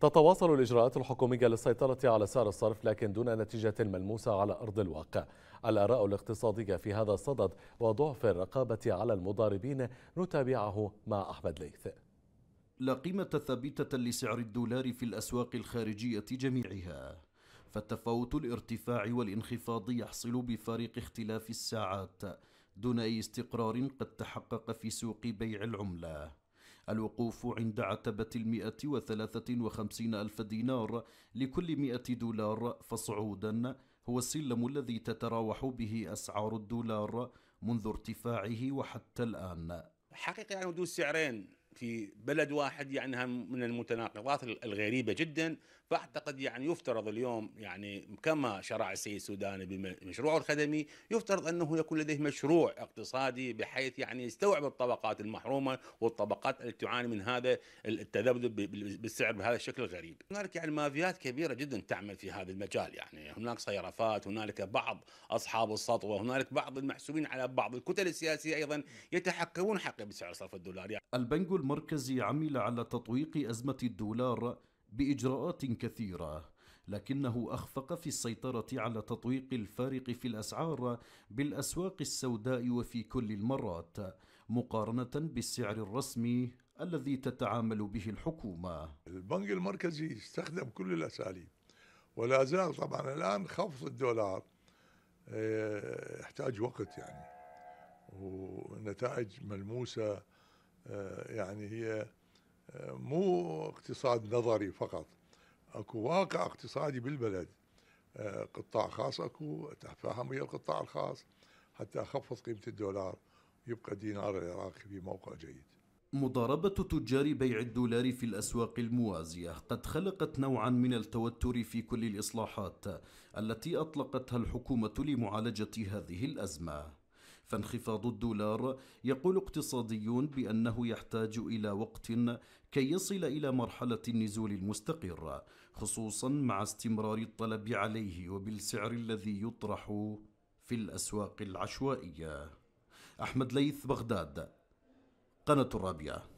تتواصل الإجراءات الحكومية للسيطرة على سعر الصرف لكن دون نتيجة ملموسة على أرض الواقع الآراء الاقتصادية في هذا الصدد وضعف الرقابة على المضاربين نتابعه مع أحمد ليث لا قيمة ثابتة لسعر الدولار في الأسواق الخارجية جميعها فالتفاوت الارتفاع والانخفاض يحصل بفارق اختلاف الساعات دون أي استقرار قد تحقق في سوق بيع العملة الوقوف عند عتبة المئة وثلاثة وخمسين ألف دينار لكل مئة دولار فصعودا هو السلم الذي تتراوح به أسعار الدولار منذ ارتفاعه وحتى الآن حقيقة يعني وجود سعرين في بلد واحد يعني من المتناقضات الغريبه جدا فاعتقد يعني يفترض اليوم يعني كما شرع السيد السوداني بمشروعه الخدمي يفترض انه يكون لديه مشروع اقتصادي بحيث يعني يستوعب الطبقات المحرومه والطبقات التي تعاني من هذا التذبذب بالسعر بهذا الشكل الغريب. هنالك يعني مافيات كبيره جدا تعمل في هذا المجال يعني هناك صيرفات، هنالك بعض اصحاب السطوه، هنالك بعض المحسوبين على بعض الكتل السياسيه ايضا يتحكمون حقا بسعر صرف الدولار. يعني البنك المركز عمل على تطويق أزمة الدولار بإجراءات كثيرة لكنه أخفق في السيطرة على تطويق الفارق في الأسعار بالأسواق السوداء وفي كل المرات مقارنة بالسعر الرسمي الذي تتعامل به الحكومة البنك المركزي استخدم كل الأساليب ولا زال طبعا الآن خفض الدولار آه، يحتاج وقت يعني ونتائج ملموسة آه، يعني هي آه، مو اقتصاد نظري فقط اكو واقع اقتصادي بالبلد آه، قطاع خاص اكو تفاهم ويا القطاع الخاص حتى اخفض قيمه الدولار يبقى الدينار العراقي في موقع جيد مضاربة تجار بيع الدولار في الأسواق الموازية قد خلقت نوعا من التوتر في كل الإصلاحات التي أطلقتها الحكومة لمعالجة هذه الأزمة فانخفاض الدولار يقول اقتصاديون بأنه يحتاج إلى وقت كي يصل إلى مرحلة النزول المستقر خصوصا مع استمرار الطلب عليه وبالسعر الذي يطرح في الأسواق العشوائية أحمد ليث بغداد قناة الرابعة